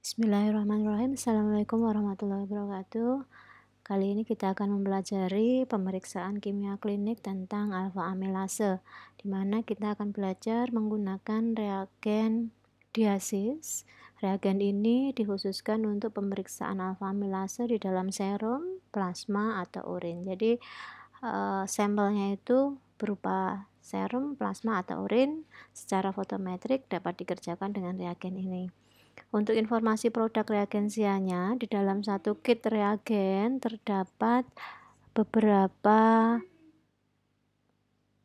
Bismillahirrahmanirrahim. Assalamualaikum warahmatullahi wabarakatuh. Kali ini kita akan mempelajari pemeriksaan kimia klinik tentang alfa amilase, di mana kita akan belajar menggunakan reagen diasis. Reagen ini dikhususkan untuk pemeriksaan alfa amilase di dalam serum, plasma, atau urin. Jadi, e, sampelnya itu berupa serum, plasma, atau urin secara fotometrik dapat dikerjakan dengan reagen ini. Untuk informasi produk reagensianya, di dalam satu kit reagen terdapat beberapa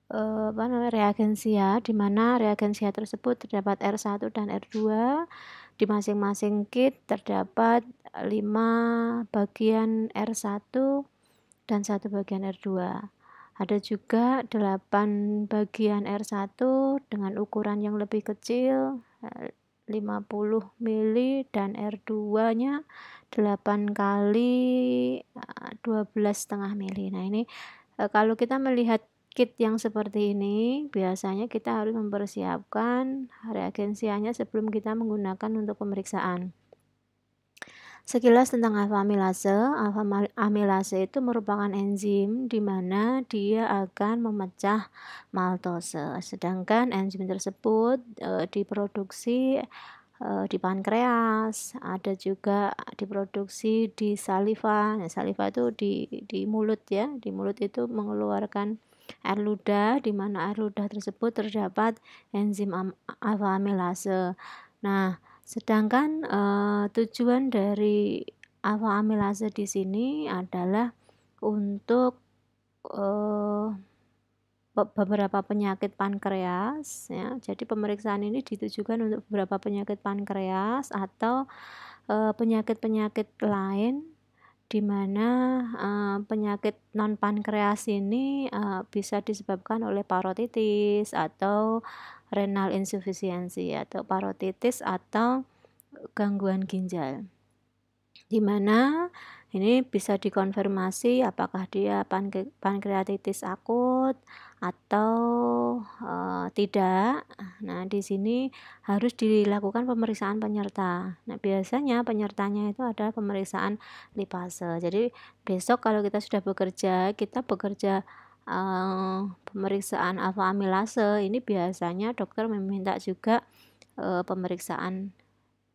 eh, apa namanya reagensia di mana reagensia tersebut terdapat R1 dan R2 di masing-masing kit terdapat 5 bagian R1 dan satu bagian R2 ada juga 8 bagian R1 dengan ukuran yang lebih kecil eh, 50 mili dan R2 nya 8 kali eh, setengah mili. nah ini eh, kalau kita melihat kit yang seperti ini biasanya kita harus mempersiapkan reagensianya sebelum kita menggunakan untuk pemeriksaan Sekilas tentang alfa amilase, alfa amilase itu merupakan enzim di mana dia akan memecah maltose. Sedangkan enzim tersebut e, diproduksi e, di pankreas, ada juga diproduksi di saliva. Nah, saliva itu di di mulut ya, di mulut itu mengeluarkan air ludah di mana air ludah tersebut terdapat enzim alfa amilase. Nah, Sedangkan uh, tujuan dari alfa amilase di sini adalah untuk uh, beberapa penyakit pankreas ya. Jadi pemeriksaan ini ditujukan untuk beberapa penyakit pankreas atau eh, penyakit-penyakit uh, lain di mana uh, penyakit non pankreas ini uh, bisa disebabkan oleh parotitis atau renal insufisiensi atau parotitis atau gangguan ginjal. Di mana ini bisa dikonfirmasi apakah dia pankre pankreatitis akut atau e, tidak. Nah, di sini harus dilakukan pemeriksaan penyerta. Nah, biasanya penyertanya itu adalah pemeriksaan lipase. Jadi, besok kalau kita sudah bekerja, kita bekerja pemeriksaan alfa amilase ini biasanya dokter meminta juga pemeriksaan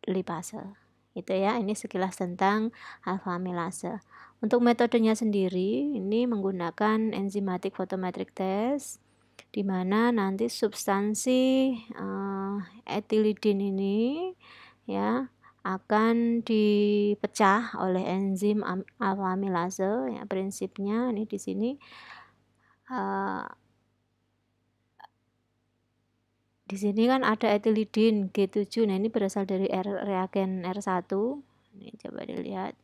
lipase itu ya ini sekilas tentang alfa amilase untuk metodenya sendiri ini menggunakan enzimatik photometric test di mana nanti substansi uh, etilidin ini ya akan dipecah oleh enzim alfa amilase ya prinsipnya ini di sini Eh, di sini kan ada etilidin G7 nah ini berasal dari R, reagen R1 ini coba dilihat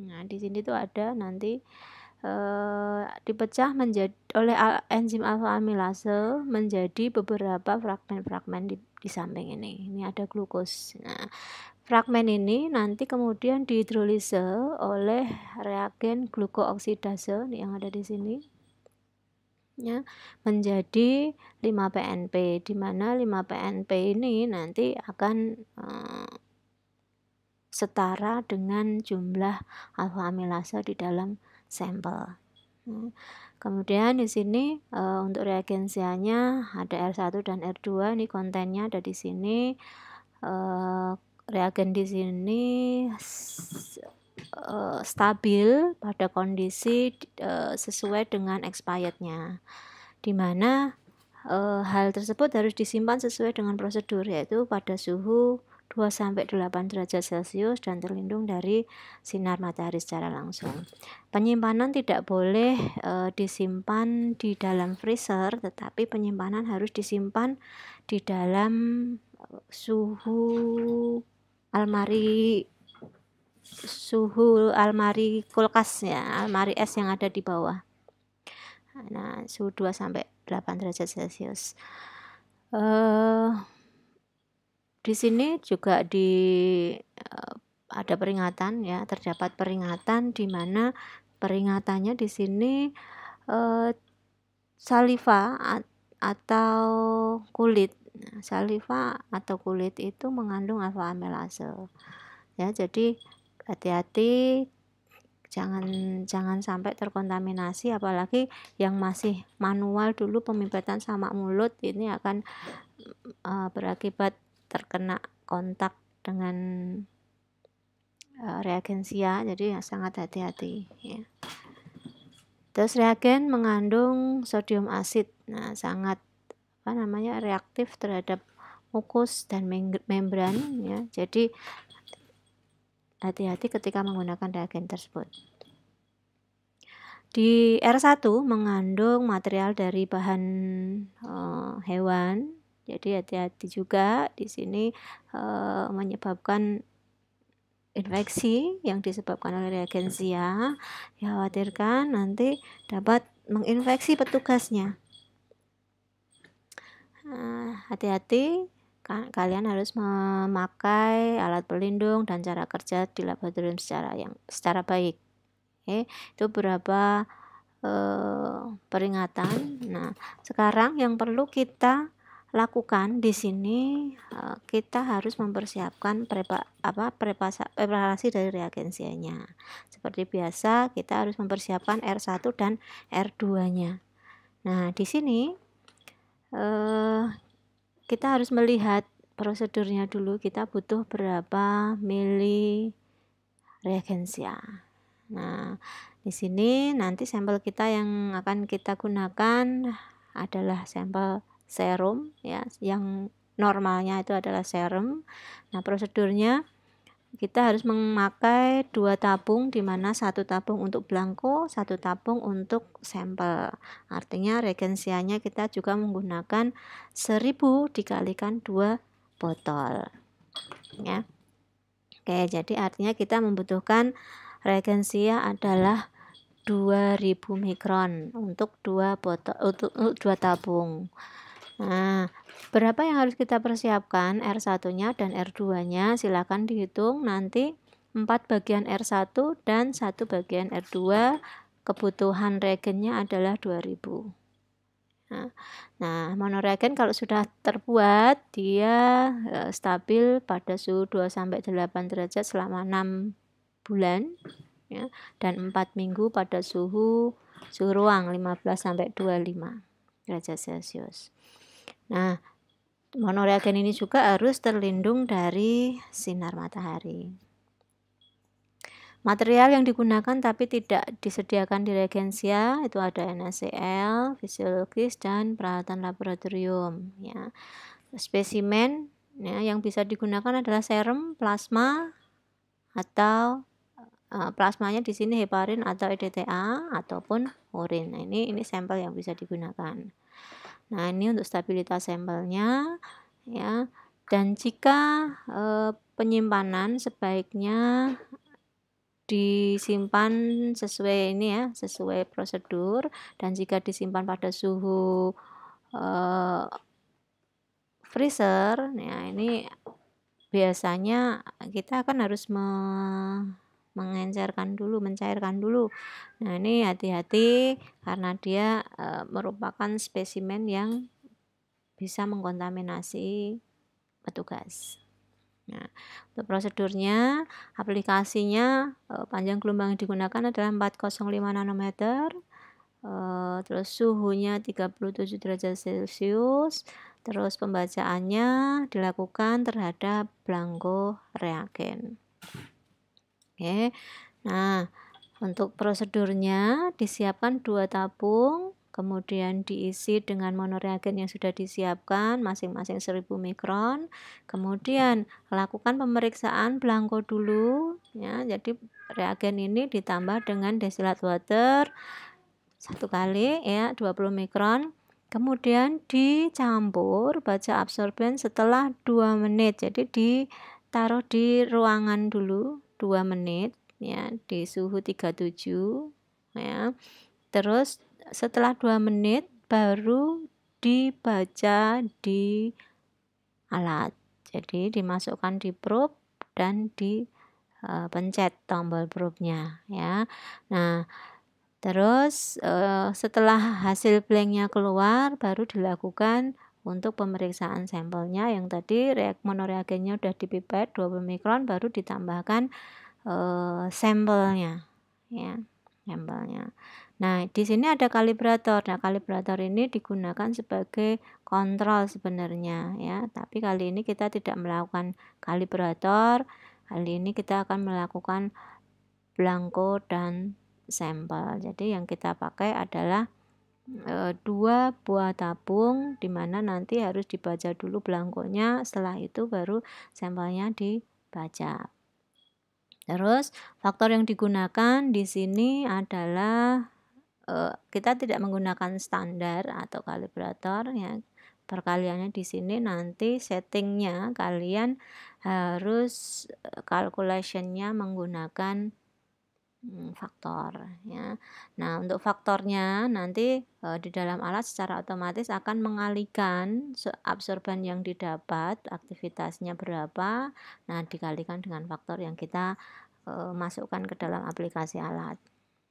nah di sini tuh ada nanti uh, dipecah menjadi oleh enzim alfa amilase menjadi beberapa fragmen-fragmen di, di samping ini ini ada glukos nah fragmen ini nanti kemudian dihidrolise oleh reagen glukooksidase yang ada di sini ya menjadi 5 PNP di mana 5 PNP ini nanti akan uh, setara dengan jumlah alfa amilase di dalam sampel. Hmm. Kemudian di sini e, untuk reagensianya ada R1 dan R2 ini kontennya ada di sini e, reagen di sini uh, stabil pada kondisi uh, sesuai dengan expirednya di mana uh, hal tersebut harus disimpan sesuai dengan prosedur yaitu pada suhu 2 8 derajat Celcius dan terlindung dari sinar matahari secara langsung. Penyimpanan tidak boleh e, disimpan di dalam freezer, tetapi penyimpanan harus disimpan di dalam suhu almari suhu almari kulkas ya, almari es yang ada di bawah. Nah, suhu 2 sampai 8 derajat Celcius. Uh, di sini juga di uh, ada peringatan ya, terdapat peringatan di mana peringatannya di sini uh, saliva atau kulit. Nah, saliva atau kulit itu mengandung alfa amilase. Ya, jadi hati-hati jangan jangan sampai terkontaminasi apalagi yang masih manual dulu pemipetan sama mulut ini akan uh, berakibat terkena kontak dengan uh, reagensia jadi ya, sangat hati-hati ya. Terus reagen mengandung sodium asid. Nah, sangat apa namanya reaktif terhadap mukus dan membran ya. Jadi Hati-hati ketika menggunakan reagen tersebut. Di R1 mengandung material dari bahan e, hewan. Jadi hati-hati juga di sini e, menyebabkan infeksi yang disebabkan oleh reagen iya. zia. Dikhawatirkan nanti dapat menginfeksi petugasnya. Eh, hati-hati kalian harus memakai alat pelindung dan cara kerja di laboratorium secara yang secara baik. Oke, itu berapa eh, peringatan. Nah, sekarang yang perlu kita lakukan di sini eh, kita harus mempersiapkan prepa, apa preparasi dari reagensianya. Seperti biasa, kita harus mempersiapkan R1 dan R2-nya. Nah, di sini eh, kita harus melihat prosedurnya dulu kita butuh berapa mili reagensia. Nah, di sini nanti sampel kita yang akan kita gunakan adalah sampel serum ya yang normalnya itu adalah serum. Nah, prosedurnya kita harus memakai dua tabung di mana satu tabung untuk belangko, satu tabung untuk sampel. Artinya regensianya kita juga menggunakan 1000 dikalikan dua botol. Ya. Oke, jadi artinya kita membutuhkan regensia adalah 2000 mikron untuk dua botol untuk dua tabung. Nah, Berapa yang harus kita persiapkan R1-nya dan R2-nya? Silakan dihitung nanti 4 bagian R1 dan 1 bagian R2. Kebutuhan reagennya adalah 2000. Nah, nah monoregen kalau sudah terbuat dia e, stabil pada suhu 2 sampai 8 derajat selama 6 bulan ya, dan 4 minggu pada suhu suhu ruang 15 sampai 25 derajat Celcius. Nah, monoreagen ini juga harus terlindung dari sinar matahari. Material yang digunakan tapi tidak disediakan di regensia itu ada NaCl, fisiologis dan peralatan laboratorium ya. Spesimen ya yang bisa digunakan adalah serum, plasma atau eh, plasmanya di sini heparin atau EDTA ataupun urin. Nah, ini ini sampel yang bisa digunakan. Nah, ini untuk stabilitas sampelnya ya. Dan jika e, penyimpanan sebaiknya disimpan sesuai ini ya, sesuai prosedur dan jika disimpan pada suhu e, freezer, ya ini biasanya kita akan harus mengencerkan dulu, mencairkan dulu. Nah, ini hati-hati karena dia e, merupakan spesimen yang bisa mengkontaminasi petugas. Nah, untuk prosedurnya, aplikasinya e, panjang gelombang yang digunakan adalah 405 nanometer. E, terus suhunya 37 derajat Celcius. Terus pembacaannya dilakukan terhadap blanko reagen. Oke. Nah, untuk prosedurnya disiapkan dua tabung, kemudian diisi dengan monoreagen yang sudah disiapkan masing-masing 1000 mikron. Kemudian lakukan pemeriksaan belangko dulu ya. Jadi reagen ini ditambah dengan desilat water satu kali ya 20 mikron. Kemudian dicampur baja absorben setelah dua menit. Jadi ditaruh di ruangan dulu 2 menit ya di suhu 37 ya. Terus setelah 2 menit baru dibaca di alat. Jadi dimasukkan di probe dan di e, pencet tombol probe-nya ya. Nah, terus e, setelah hasil blank-nya keluar baru dilakukan untuk pemeriksaan sampelnya yang tadi reak monoreagennya sudah dipipet 20 mikron baru ditambahkan e, sampelnya ya sampelnya nah di sini ada kalibrator nah kalibrator ini digunakan sebagai kontrol sebenarnya ya tapi kali ini kita tidak melakukan kalibrator kali ini kita akan melakukan blanko dan sampel jadi yang kita pakai adalah Eh, dua buah tabung dimana nanti harus dibaca dulu belangkonya setelah itu baru sampelnya dibaca terus faktor yang digunakan di sini adalah eh, kita tidak menggunakan standar atau kalibrator ya perkaliannya di sini nanti settingnya kalian harus eh, calculationnya menggunakan Hmm, faktor ya. Nah, untuk faktornya nanti e, di dalam alat secara otomatis akan mengalihkan absorban yang didapat, aktivitasnya berapa, nah dikalikan dengan faktor yang kita e, masukkan ke dalam aplikasi alat.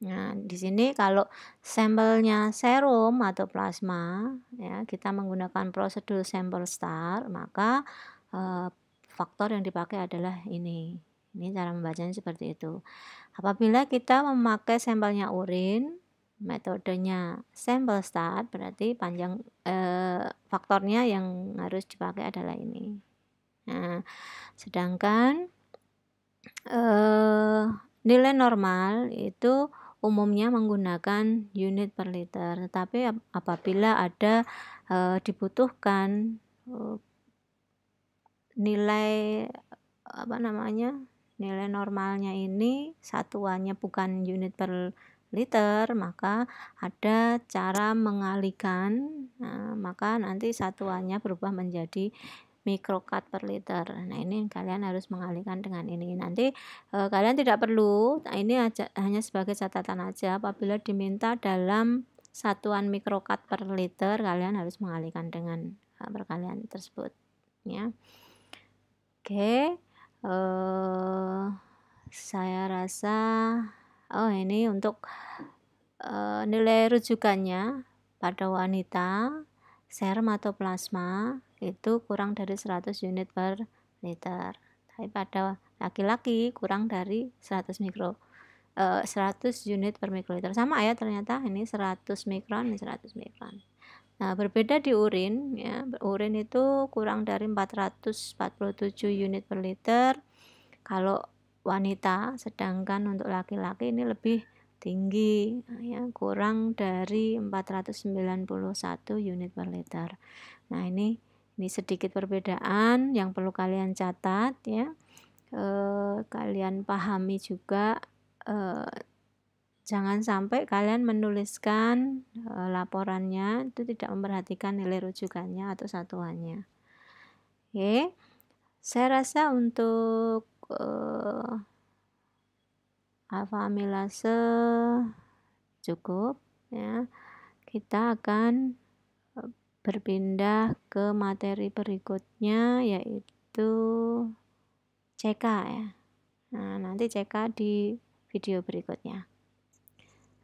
Nah, di sini kalau sampelnya serum atau plasma ya, kita menggunakan prosedur sampel star, maka e, faktor yang dipakai adalah ini ini cara membacanya seperti itu. Apabila kita memakai sampelnya urin, metodenya sampel start berarti panjang eh, faktornya yang harus dipakai adalah ini. Nah, sedangkan eh, nilai normal itu umumnya menggunakan unit per liter, tetapi apabila ada eh, dibutuhkan eh, nilai apa namanya nilai normalnya ini satuannya bukan unit per liter maka ada cara mengalihkan nah, maka nanti satuannya berubah menjadi mikrokat per liter. Nah, ini kalian harus mengalihkan dengan ini. Nanti e, kalian tidak perlu, nah, ini aja, hanya sebagai catatan aja apabila diminta dalam satuan mikrokat per liter, kalian harus mengalihkan dengan eh, perkalian tersebut, ya. Oke uh, saya rasa oh ini untuk uh, nilai rujukannya pada wanita serum atau plasma itu kurang dari 100 unit per liter tapi pada laki-laki kurang dari 100 mikro uh, eh, 100 unit per mikroliter sama ya ternyata ini 100 mikron ini 100 mikron Nah, berbeda di urin ya. Urin itu kurang dari 447 unit per liter kalau wanita, sedangkan untuk laki-laki ini lebih tinggi ya, kurang dari 491 unit per liter. Nah, ini ini sedikit perbedaan yang perlu kalian catat ya. E, kalian pahami juga e, jangan sampai kalian menuliskan e, laporannya itu tidak memperhatikan nilai rujukannya atau satuannya. Oke. Saya rasa untuk e, eh, alfa cukup ya. Kita akan eh, berpindah ke materi berikutnya yaitu CK ya. Nah, nanti CK di video berikutnya.